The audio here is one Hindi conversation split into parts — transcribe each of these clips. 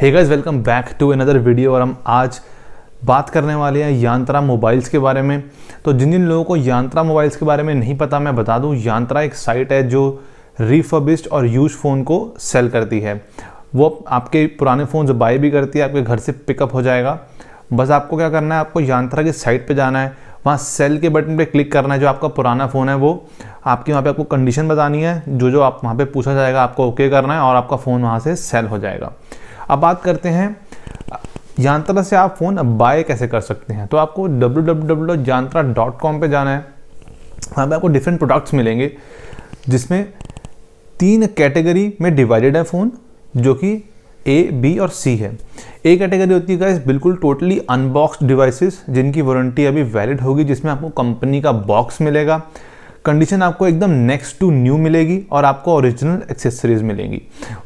hey guys welcome back to another video और हम आज बात करने वाले हैं यांत्रा मोबाइल्स के बारे में तो जिन जिन लोगों को यांत्रा मोबाइल्स के बारे में नहीं पता मैं बता दूं यांत्रा एक साइट है जो रिफर्बिस्ड और यूज फ़ोन को सेल करती है वो आपके पुराने फ़ोन जो बाई भी करती है आपके घर से पिकअप हो जाएगा बस आपको क्या करना है आपको यांत्रा की साइट पर जाना है वहाँ सेल के बटन पे क्लिक करना है जो आपका पुराना फ़ोन है वो आपकी वहाँ पे आपको कंडीशन बतानी है जो जो आप वहाँ पे पूछा जाएगा आपको ओके करना है और आपका फ़ोन वहाँ से सेल हो जाएगा अब बात करते हैं यांत्रा से आप फ़ोन बाय कैसे कर सकते हैं तो आपको W W W dot dot com पर जाना है वहाँ पर आपको डिफरेंट प्रोडक्ट्स मिलेंगे जिसमें तीन कैटेगरी में डिवाइडेड है फ़ोन जो कि ए बी और सी है ए कैटेगरी होती है गाइस बिल्कुल टोटली अनबॉक्स डिवाइसेस जिनकी वारंटी अभी वैलिड होगी जिसमें आपको कंपनी का बॉक्स मिलेगा कंडीशन आपको एकदम नेक्स्ट टू न्यू मिलेगी और आपको ओरिजिनल एक्सेसरीज मिलेंगी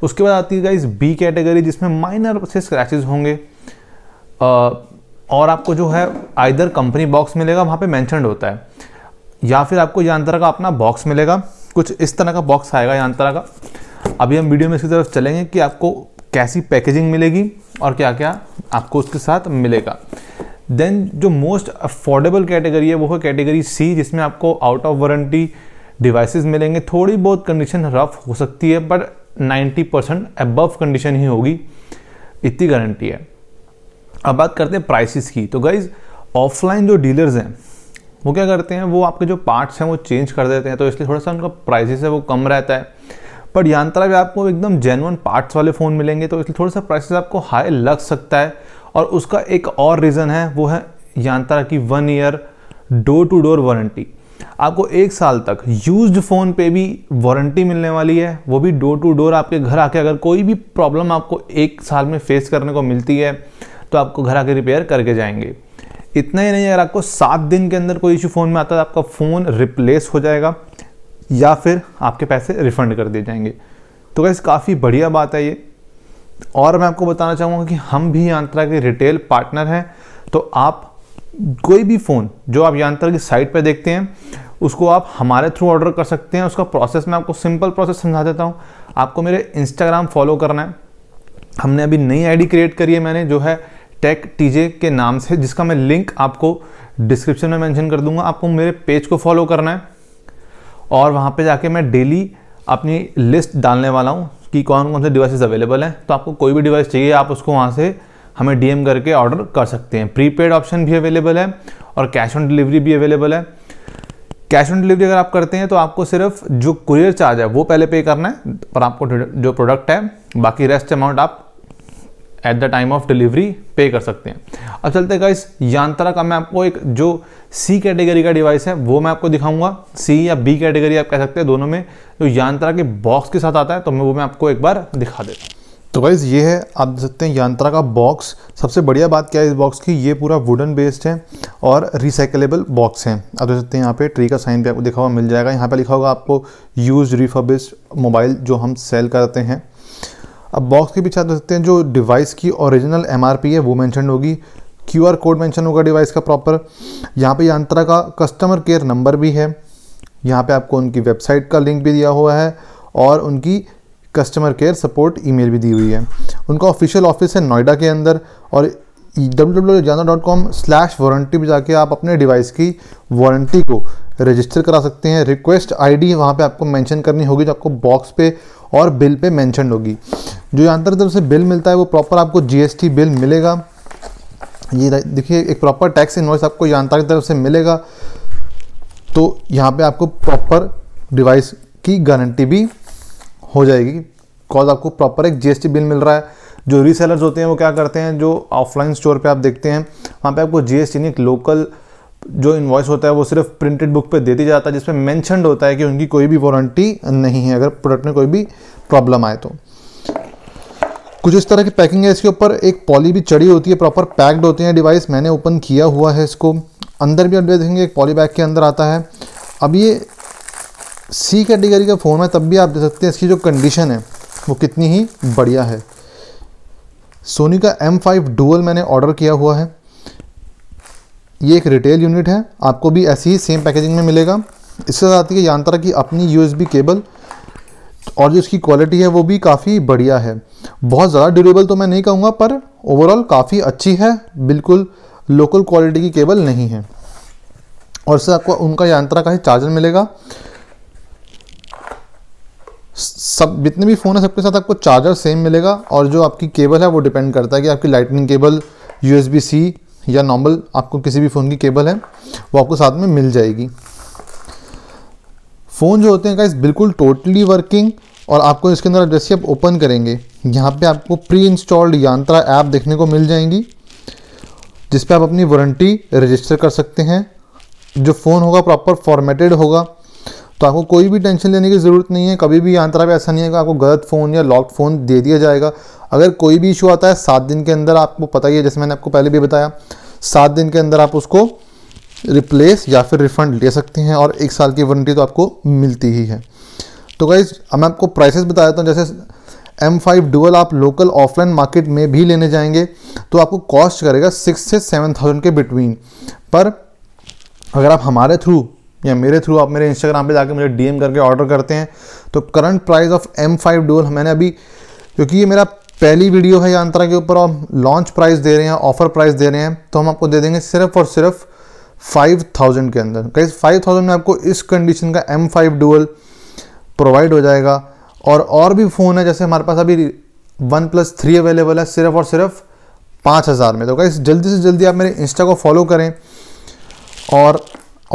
उसके बाद आती है गाइज बी कैटेगरी जिसमें माइनर से स्क्रैचेज होंगे और आपको जो है आइदर कंपनी बॉक्स मिलेगा वहाँ पे मैंशनड होता है या फिर आपको यांत्रा का अपना बॉक्स मिलेगा कुछ इस तरह का बॉक्स आएगा यांत्रा का अभी हम वीडियो में इसकी तरफ चलेंगे कि आपको कैसी पैकेजिंग मिलेगी और क्या क्या आपको उसके साथ मिलेगा देन जो मोस्ट अफोर्डेबल कैटेगरी है वो है कैटेगरी सी जिसमें आपको आउट ऑफ वारंटी डिवाइसेस मिलेंगे थोड़ी बहुत कंडीशन रफ हो सकती है पर 90 परसेंट अबव कंडीशन ही होगी इतनी गारंटी है अब बात करते हैं प्राइसेस की तो गाइज ऑफलाइन जो डीलर्स हैं वो क्या करते हैं वो आपके जो पार्ट्स हैं वो चेंज कर देते हैं तो इसलिए थोड़ा सा उनका प्राइसेस है वो कम रहता है बट यात्रा भी आपको एकदम जेनवन पार्ट्स वाले फ़ोन मिलेंगे तो इसलिए थोड़ा सा प्राइसेस आपको हाई लग सकता है और उसका एक और रीज़न है वो है यात्रा की one year door to door warranty आपको एक साल तक यूज्ड फ़ोन पे भी वारंटी मिलने वाली है वो भी डोर टू डोर आपके घर आके अगर कोई भी प्रॉब्लम आपको एक साल में फेस करने को मिलती है तो आपको घर आके रिपेयर करके जाएंगे इतना ही नहीं अगर आपको सात दिन के अंदर कोई इशू फ़ोन में आता है तो आपका फ़ोन रिप्लेस हो जाएगा या फिर आपके पैसे रिफ़ंड कर दिए जाएंगे तो गैस काफ़ी बढ़िया बात है ये और मैं आपको बताना चाहूँगा कि हम भी यात्रा के रिटेल पार्टनर हैं तो आप कोई भी फ़ोन जो आप यात्रा की साइट पर देखते हैं उसको आप हमारे थ्रू ऑर्डर कर सकते हैं उसका प्रोसेस मैं आपको सिंपल प्रोसेस समझा देता हूँ आपको मेरे इंस्टाग्राम फॉलो करना है हमने अभी नई आईडी क्रिएट करी है मैंने जो है टेक टीजे के नाम से जिसका मैं लिंक आपको डिस्क्रिप्शन में मेंशन कर दूंगा आपको मेरे पेज को फॉलो करना है और वहाँ पे जाके मैं डेली अपनी लिस्ट डालने वाला हूँ कि कौन कौन से डिवाइसेस अवेलेबल हैं तो आपको कोई भी डिवाइस चाहिए आप उसको वहाँ से हमें डीएम करके ऑर्डर कर सकते हैं प्रीपेड ऑप्शन भी अवेलेबल है और कैश ऑन डिलीवरी भी अवेलेबल है कैश ऑन डिलीवरी अगर आप करते हैं तो आपको सिर्फ जो कुरियर चार्ज है वो पहले पे करना है पर आपको जो प्रोडक्ट है बाकी रेस्ट अमाउंट आप at the time of delivery पे कर सकते हैं अब चलते हैं इस यांत्रा का मैं आपको एक जो सी कैटेगरी का डिवाइस है वो मैं आपको दिखाऊंगा सी या बी कैटेगरी आप कह सकते हैं दोनों में जो यांत्रा के बॉक्स के साथ आता है तो मैं वो मैं आपको एक बार दिखा देता हूँ तो गाइज़ ये है आप देख सकते हैं यांत्रा का बॉक्स सबसे बढ़िया बात क्या है इस बॉक्स की ये पूरा वुडन बेस्ड है और रिसाइकलेबल बॉक्स है आप देख सकते हैं यहाँ पे ट्री का साइन भी आपको दिखा हुआ मिल जाएगा यहाँ पे लिखा होगा आपको यूज रिफर्बिस्ड मोबाइल जो हम सेल करते हैं अब बॉक्स के पीछे आप देख सकते हैं जो डिवाइस की ओरिजिनल एम है वो मैंशन होगी क्यू आर कोड मैंशन होगा डिवाइस का प्रॉपर यहाँ पर यंत्रा का कस्टमर केयर नंबर भी है यहाँ पे आपको उनकी वेबसाइट का लिंक भी दिया हुआ है और उनकी कस्टमर केयर सपोर्ट ईमेल भी दी हुई है उनका ऑफिशियल ऑफिस है नोएडा के अंदर और डब्ल्यू डब्ल्यू जाना डॉट कॉम स्लैश वारंटी पर जाके आप अपने डिवाइस की वारंटी को रजिस्टर करा सकते हैं रिक्वेस्ट आईडी वहाँ पर आपको मेंशन करनी होगी जो आपको बॉक्स पे और बिल पे मेंशन होगी जो अंतर तरफ से बिल मिलता है वो प्रॉपर आपको जी बिल मिलेगा ये देखिए एक प्रॉपर टैक्स इन्वाइस आपको यांत्रा की तरफ से मिलेगा तो यहाँ पे आपको प्रॉपर डिवाइस की गारंटी भी हो जाएगी बिकॉज आपको प्रॉपर एक जीएसटी बिल मिल रहा है जो रीसेलर्स होते हैं वो क्या करते हैं जो ऑफलाइन स्टोर पे आप देखते हैं वहाँ पे आपको जीएसटी नहीं एक लोकल जो इन्वाइस होता है वो सिर्फ प्रिंटेड बुक पे दे दिया जाता है जिसमें मैंशनड होता है कि उनकी कोई भी वारंटी नहीं है अगर प्रोडक्ट में कोई भी प्रॉब्लम आए तो कुछ इस तरह की पैकिंग है इसके ऊपर एक पॉली भी चढ़ी होती है प्रॉपर पैक्ड होते हैं डिवाइस मैंने ओपन किया हुआ है इसको अंदर भी अंडे देखेंगे एक पॉली बैग के अंदर आता है अब ये सी कैटेगरी का फ़ोन है तब भी आप देख सकते हैं इसकी जो कंडीशन है वो कितनी ही बढ़िया है सोनी का एम फाइव डुअल मैंने ऑर्डर किया हुआ है ये एक रिटेल यूनिट है आपको भी ऐसी ही सेम पैकेजिंग में मिलेगा इसके साथ ही यांत्रा की अपनी यूएसबी केबल और जो इसकी क्वालिटी है वो भी काफ़ी बढ़िया है बहुत ज़्यादा ड्यूरेबल तो मैं नहीं कहूँगा पर ओवरऑल काफ़ी अच्छी है बिल्कुल लोकल क्वालिटी की केबल नहीं है और इससे आपको उनका यात्रा का ही चार्जर मिलेगा सब जितने भी फ़ोन है सबके साथ आपको चार्जर सेम मिलेगा और जो आपकी केबल है वो डिपेंड करता है कि आपकी लाइटनिंग केबल यू सी या नॉर्मल आपको किसी भी फ़ोन की केबल है वो आपको साथ में मिल जाएगी फ़ोन जो होते हैं गाइस बिल्कुल टोटली वर्किंग और आपको इसके अंदर जैसे आप ओपन करेंगे यहाँ पे आपको प्री इंस्टॉल्ड यांत्रा ऐप देखने को मिल जाएंगी जिस पे आप अपनी वारंटी रजिस्टर कर सकते हैं जो फ़ोन होगा प्रॉपर फॉर्मेटेड होगा तो आपको कोई भी टेंशन लेने की ज़रूरत नहीं है कभी भी यात्रा पर ऐसा नहीं है आपको गलत फ़ोन या लॉक फ़ोन दे दिया जाएगा अगर कोई भी इशू आता है सात दिन के अंदर आपको पता ही है जैसे मैंने आपको पहले भी बताया सात दिन के अंदर आप उसको रिप्लेस या फिर रिफंड ले सकते हैं और एक साल की वारंटी तो आपको मिलती ही है तो गाइज मैं आपको प्राइसेस बता देता हूँ जैसे एम फाइव डुअल आप लोकल ऑफलाइन मार्केट में भी लेने जाएंगे तो आपको कॉस्ट करेगा सिक्स से सेवन थाउजेंड के बिटवीन पर अगर आप हमारे थ्रू या मेरे थ्रू आप मेरे इंस्टाग्राम पे जाकर मुझे डी करके ऑर्डर करते हैं तो current price of M five dual मैंने अभी क्योंकि ये मेरा पहली वीडियो है यंत्रा के ऊपर हम लॉन्च प्राइस दे रहे हैं ऑफर प्राइस दे रहे हैं तो हम आपको दे देंगे सिर्फ और सिर्फ 5000 के अंदर कहीं 5000 में आपको इस कंडीशन का M5 फाइव डुअल प्रोवाइड हो जाएगा और और भी फ़ोन है जैसे हमारे पास अभी वन प्लस थ्री अवेलेबल है सिर्फ और सिर्फ पाँच हज़ार में तो कैसे जल्दी से जल्दी आप मेरे इंस्टा को फॉलो करें और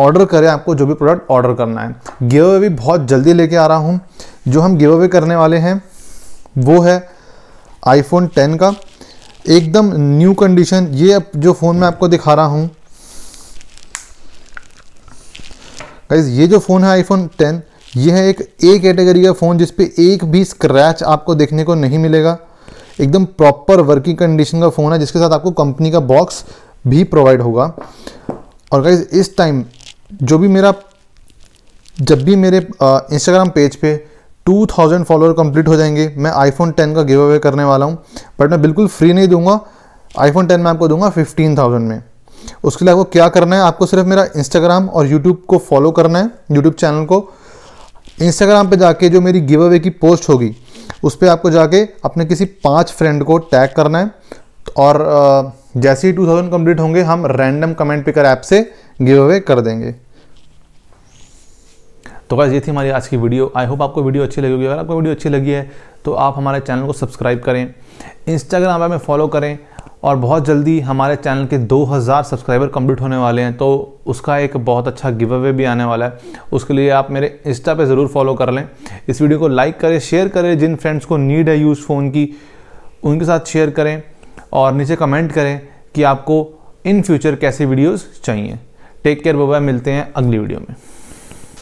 ऑर्डर करें आपको जो भी प्रोडक्ट ऑर्डर करना है गिव अवे भी बहुत जल्दी लेके आ रहा हूँ जो हम गिव अवे करने वाले हैं वो है आईफोन टेन का एकदम न्यू कंडीशन ये जो फ़ोन मैं आपको दिखा रहा हूँ गाइज ये जो फ़ोन है आईफोन टेन ये है एक ए कैटेगरी का फ़ोन जिसपे एक भी स्क्रैच आपको देखने को नहीं मिलेगा एकदम प्रॉपर वर्किंग कंडीशन का फ़ोन है जिसके साथ आपको कंपनी का बॉक्स भी प्रोवाइड होगा और गाइज इस टाइम जो भी मेरा जब भी मेरे इंस्टाग्राम पेज पे 2000 फॉलोअर कंप्लीट हो जाएंगे मैं आईफोन 10 का गिव अवे करने वाला हूँ बट मैं बिल्कुल फ्री नहीं दूंगा आईफोन 10 मैं आपको दूंगा 15000 में उसके लिए आपको क्या करना है आपको सिर्फ मेरा इंस्टाग्राम और यूट्यूब को फॉलो करना है यूट्यूब चैनल को इंस्टाग्राम पे जाके जो मेरी गिव अवे की पोस्ट होगी उस पर आपको जाके अपने किसी पांच फ्रेंड को टैग करना है और जैसे ही 2000 कंप्लीट होंगे हम रैंडम कमेंट पिकर ऐप से गिव अवे कर देंगे तो बस ये थी हमारी आज की वीडियो आई होप आपको वीडियो अच्छी लगी होगी अगर आपको वीडियो अच्छी लगी है तो आप हमारे चैनल को सब्सक्राइब करें इंस्टाग्राम पर हमें फॉलो करें और बहुत जल्दी हमारे चैनल के 2000 सब्सक्राइबर कंप्लीट होने वाले हैं तो उसका एक बहुत अच्छा गिव अवे भी आने वाला है उसके लिए आप मेरे इंस्टा पे ज़रूर फॉलो कर लें इस वीडियो को लाइक करें शेयर करें जिन फ्रेंड्स को नीड है यूज़ फ़ोन की उनके साथ शेयर करें और नीचे कमेंट करें कि आपको इन फ्यूचर कैसे वीडियोज़ चाहिए टेक केयर बाय मिलते हैं अगली वीडियो में